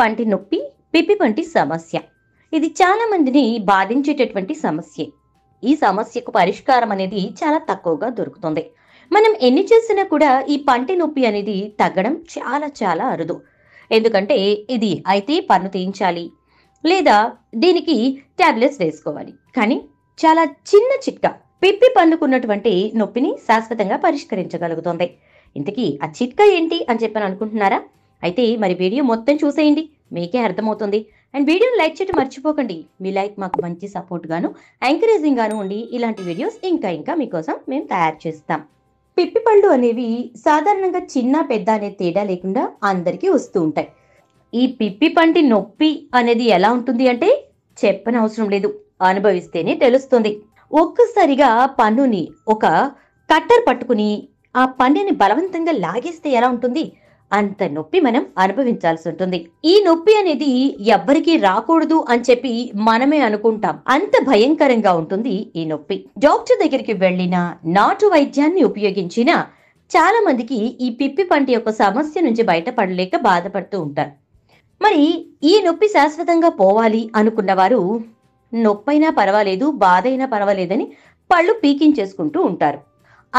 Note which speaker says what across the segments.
Speaker 1: పంటి నొప్పి పిప్పి వంటి సమస్య ఇది చాలా మందిని బాధించేటటువంటి సమస్య ఈ సమస్యకు పరిష్కారం అనేది చాలా తక్కువగా దొరుకుతుంది మనం ఎన్ని చేసినా కూడా ఈ పంటి నొప్పి అనేది తగ్గడం చాలా చాలా అరుదు ఎందుకంటే ఇది అయితే పన్ను తీయించాలి లేదా దీనికి ట్యాబ్లెట్స్ వేసుకోవాలి కానీ చాలా చిన్న చిట్క పిప్పి పన్నుకున్నటువంటి నొప్పిని శాశ్వతంగా పరిష్కరించగలుగుతుంది ఇంతకీ ఆ చిట్కా ఏంటి అని చెప్పని అనుకుంటున్నారా అయితే మరి వీడియో మొత్తం చూసేయండి మీకే అర్థమవుతుంది అండ్ వీడియోని లైక్ చేయడం మర్చిపోకండి మీ లైక్ మాకు మంచి సపోర్ట్గాను ఎంకరేజింగ్గాను ఉండి ఇలాంటి వీడియోస్ ఇంకా ఇంకా మీకోసం మేము తయారు చేస్తాం పిప్పి పళ్ళు అనేవి సాధారణంగా చిన్న పెద్ద అనే తేడా లేకుండా అందరికీ వస్తూ ఉంటాయి ఈ పిప్పి పంటి నొప్పి అనేది ఎలా ఉంటుంది అంటే చెప్పనవసరం లేదు అనుభవిస్తేనే తెలుస్తుంది ఒక్కసారిగా పన్నుని ఒక కట్టర్ పట్టుకుని ఆ పన్నెని బలవంతంగా లాగేస్తే ఎలా ఉంటుంది అంత నొప్పి మనం అనుభవించాల్సి ఉంటుంది ఈ నొప్పి అనేది ఎవ్వరికీ రాకూడదు అని చెప్పి మనమే అనుకుంటాం అంత భయంకరంగా ఉంటుంది ఈ నొప్పి డాక్టర్ దగ్గరికి వెళ్ళిన నాటు వైద్యాన్ని ఉపయోగించిన చాలా మందికి ఈ పిప్పి పంట యొక్క సమస్య నుంచి బయటపడలేక బాధపడుతూ ఉంటారు మరి ఈ నొప్పి శాశ్వతంగా పోవాలి అనుకున్న వారు నొప్పైనా పర్వాలేదు బాధ అయినా పర్వాలేదని పళ్ళు పీకించేసుకుంటూ ఉంటారు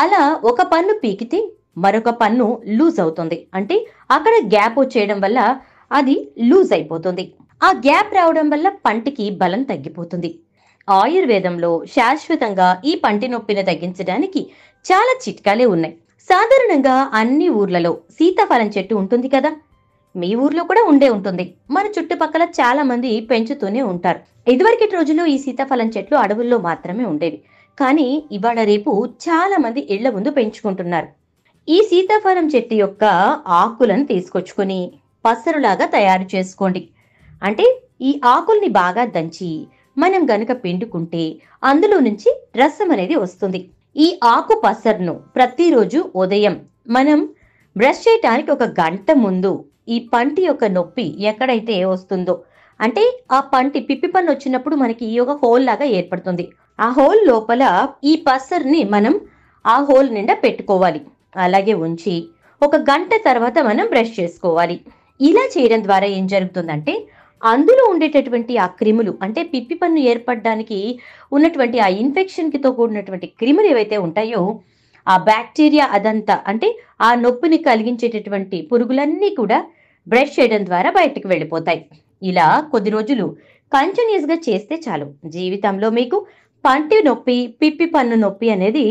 Speaker 1: అలా ఒక పన్ను పీకితే మరొక పన్ను లూజ్ అవుతుంది అంటే అక్కడ గ్యాప్ వచ్చేయడం వల్ల అది లూజ్ అయిపోతుంది ఆ గ్యాప్ రావడం వల్ల పంటికి బలం తగ్గిపోతుంది ఆయుర్వేదంలో శాశ్వతంగా ఈ పంటి నొప్పిని తగ్గించడానికి చాలా చిట్కాలే ఉన్నాయి సాధారణంగా అన్ని ఊర్లలో సీతాఫలం చెట్టు ఉంటుంది కదా మీ ఊర్లో కూడా ఉండే ఉంటుంది మన చుట్టుపక్కల చాలా మంది పెంచుతూనే ఉంటారు ఇదివరకటి రోజుల్లో ఈ సీతాఫలం చెట్లు అడవుల్లో మాత్రమే ఉండేవి కానీ ఇవాళ రేపు చాలా మంది ఇళ్ల ముందు పెంచుకుంటున్నారు ఈ సీతాఫలం చెట్టు యొక్క ఆకులను తీసుకొచ్చుకొని పసరులాగా తయారు చేసుకోండి అంటే ఈ ఆకుల్ని బాగా దంచి మనం గనుక పిండుకుంటే అందులో నుంచి రసం అనేది వస్తుంది ఈ ఆకు పసరును ప్రతిరోజు ఉదయం మనం బ్రష్ చేయటానికి ఒక గంట ముందు ఈ పంటి యొక్క నొప్పి ఎక్కడైతే వస్తుందో అంటే ఆ పంటి పిప్పి పన్ను వచ్చినప్పుడు మనకి ఈ ఒక హోల్ లాగా ఏర్పడుతుంది ఆ హోల్ లోపల ఈ పసర్ని మనం ఆ హోల్ నిండా పెట్టుకోవాలి అలాగే ఉంచి ఒక గంట తర్వాత మనం బ్రష్ చేసుకోవాలి ఇలా చేయడం ద్వారా ఏం జరుగుతుందంటే అందులో ఉండేటటువంటి ఆ క్రిములు అంటే పిప్పి పన్ను ఏర్పడడానికి ఉన్నటువంటి ఆ ఇన్ఫెక్షన్కితో కూడినటువంటి క్రిములు ఏవైతే ఉంటాయో ఆ బ్యాక్టీరియా అదంతా అంటే ఆ నొప్పిని కలిగించేటటువంటి పురుగులన్నీ కూడా బ్రష్ చేయడం ద్వారా బయటకు వెళ్ళిపోతాయి ఇలా కొద్ది రోజులు కంటిన్యూస్గా చేస్తే చాలు జీవితంలో మీకు పంటి నొప్పి పిప్పి పన్ను నొప్పి అనేది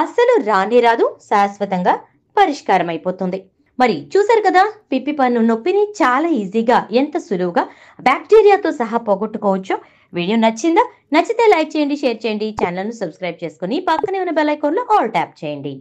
Speaker 1: అస్సలు రానే రాదు శాశ్వతంగా పరిష్కారం అయిపోతుంది మరి చూసారు కదా పిప్పి పన్ను నొప్పిని చాలా ఈజీగా ఎంత సులువుగా బ్యాక్టీరియాతో సహా పోగొట్టుకోవచ్చు వీడియో నచ్చిందా నచ్చితే లైక్ చేయండి షేర్ చేయండి ఛానల్ను సబ్స్క్రైబ్ చేసుకుని పక్కనే ఉన్న బెల్ ఐకాన్లో ఆల్ ట్యాప్ చేయండి